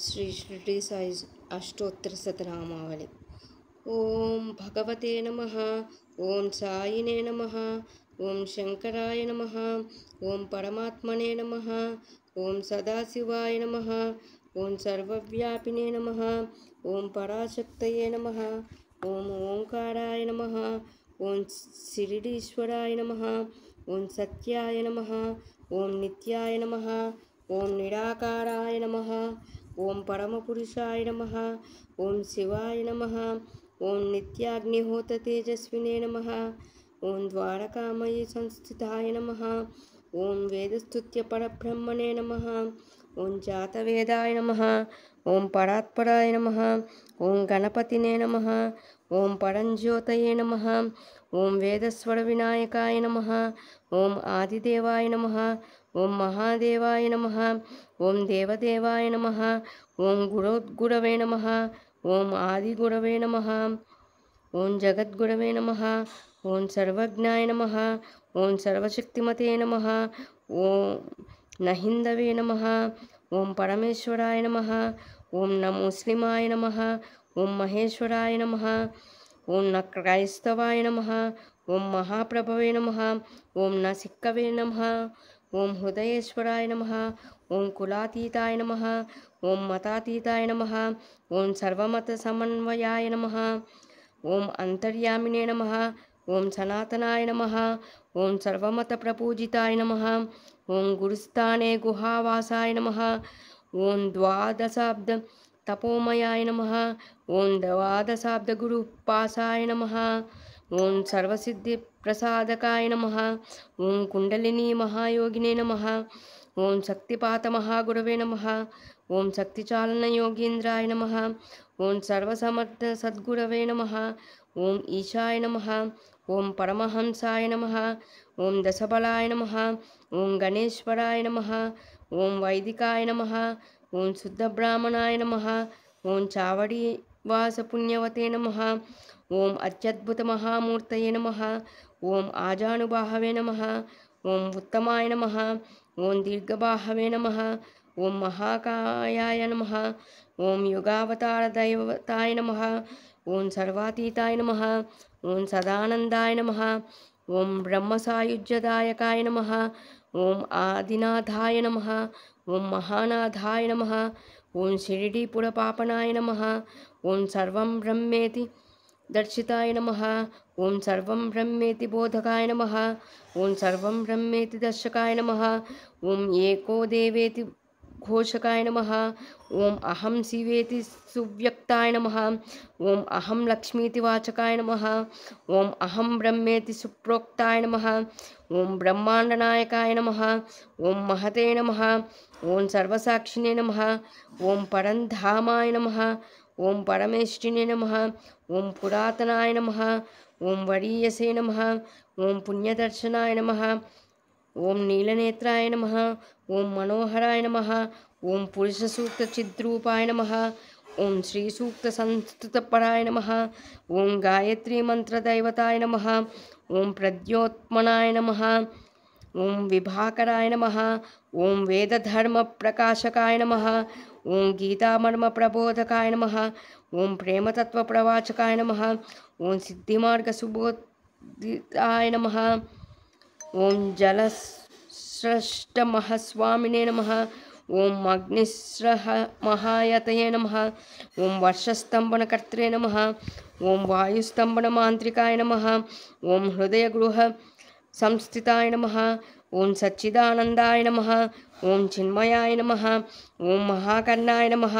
श्री श्री साई अष्टोत्तरशतनामावली ॐ भगवते नमः ॐ सायिने नमः ॐ शंकराय नमः ॐ परमात्मने नमः ओम सदाशिवाय नमः ॐ सर्वव्यापिने नमः ॐ पराशक्त नमः ॐ ओङ्काराय नमः ॐ शिरिडीश्वराय नमः ॐ सत्याय नमः ॐ नित्याय नमः ॐ निराकाराय नमः ओम परमुषाय नम ओं शिवाय नम ओं निग्निहोत तेजस्वे नम ओं द्वारकामयी संस्थिताय नम ओं वेदस्तुत्य नम ओं ओम जातवेदाय नमः ओम परात्पराय नमः ओम गणपतिने ओं परंज्योत नम ओं वेदस्वर विनायकाय नम ओं आदिदेवाय नम ओं महादेवाय नमः ఓం దేవదేవాయ నమ ఓం గురోద్గురవే నమ ఓం ఆదిగురవే నమ ఓం జగద్గురవే నమ ఓం సర్వజ్ఞాయ నమ ఓం సర్వశక్తిమతే నమ ఓం నహిందవే నమ ఓం పరమేశ్వరాయ నమ ఓం నమోస్లిమాయ నమ ఓం మహేశ్వరాయ నమ ఓం న క్రైస్తవాయ నమ ఓం మహాప్రభవే నమ ఓం న సిక్కవే నమ ओम हृदयेश्वराय नम ओं कुलातीताय नम ओं मतातीताय ओं सर्वत समन्वयाय नम ओं अंतर्यामिने नम ओं सनातनाय ओं सर्वत प्रपूजिताय नम ओं गुरुस्थाने गुहावासाय नम ओं द्वादशाब्द तपोमयाय नम ओं द्वादशाब्द नम ఓం సర్వసిద్ధి ప్రసాదకాయ నమ ఓం కుండలిని మహాయోగినే నమ ఓం శక్తిపాత మహాగురవే నమ ఓం శక్తిచాలన యోగీంద్రాయ నమ ఓం సర్వసమర్థ సద్గురవే నమ ఓం ఈశాయ నమ ఓం పరమహంసాయ నమ ఓం దశబలాయ నమ ఓం గణేశ్వరాయ నమ ఓం వైదికాయ నమ ఓం శుద్ధ బ్రాహ్మణాయ నమ ఓం చావడి वासपुण्यवते ओं अत्यद्भुत महामूर्त नम ओं आजाबावे नम ओं उत्तमाय नम ओं दीर्घबाहवे नम ओं महाकायाय नम ओं युगावतारदैवताय नम ओं सर्वातीताय नम ओं सदानंदय नम ओं ब्रह्मसायुज्यदायकाय नम ओं आदिनाथाय नम ओं महानाथाय नम ॐ शिरिडिपुरपापणाय नमः ॐ सर्वं ब्रह्मेति दर्शिताय नमः ॐ सर्वं ब्रह्मेति बोधकाय नमः ॐ सर्वं ब्रह्मेति दर्शकाय नमः ॐ एको देवेति घोषकाय नम ओं अहम शिवेति सुव्यक्ताय नम ओं अहम लक्ष्मीति वाचकाय नम ओं अहम ब्रह्मेति सुप्रोक्ताय नम ओं ब्रह्मांडनायकाय नम ओं महते नम ओं सर्वसाक्षिणे नम ओं परन्धामाय नम ओं परमेष्टिने नम ओं पुरातनाय नम ओं वरीयसे नम ओं पुण्यदर्शनाय नम ओम नीलनेत्राय नम ओं मनोहराय नम ओं पुरुष सूक्त चिद्रूपाय नम ओं श्रीसूक्तसंस्तपराय नम ओं गायत्री मंत्रदताय नम ओं प्रद्योत्मनाय नम ओं विभाकराय नम ओं वेदधर्म प्रकाशकाय नम ओं गीतामर्म प्रबोधकाय नम ओं प्रेम तत्व प्रवाचकाय नम ओं सिद्धिमागसुबोधिताय नम ॐ जलस्रष्टमहस्वामिने नमः ॐ महायतये नमः ॐ वर्षस्तम्भनकर्त्रे नमः ॐ वायुस्तम्भनमान्त्रिकाय नमः ॐ हृदयगृहसंस्थिताय नमः ॐ सच्चिदानन्दाय नमः ॐ चिन्मयाय नमः ॐ महाकर्णाय नमः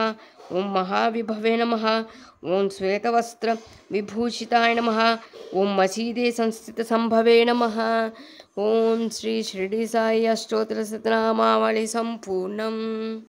ॐ महाविभवे नमः ॐ श्वेतवस्त्रविभूषिताय नमः ॐ मसीदे संस्थितसम्भवे नमः ॐ श्री षडि साई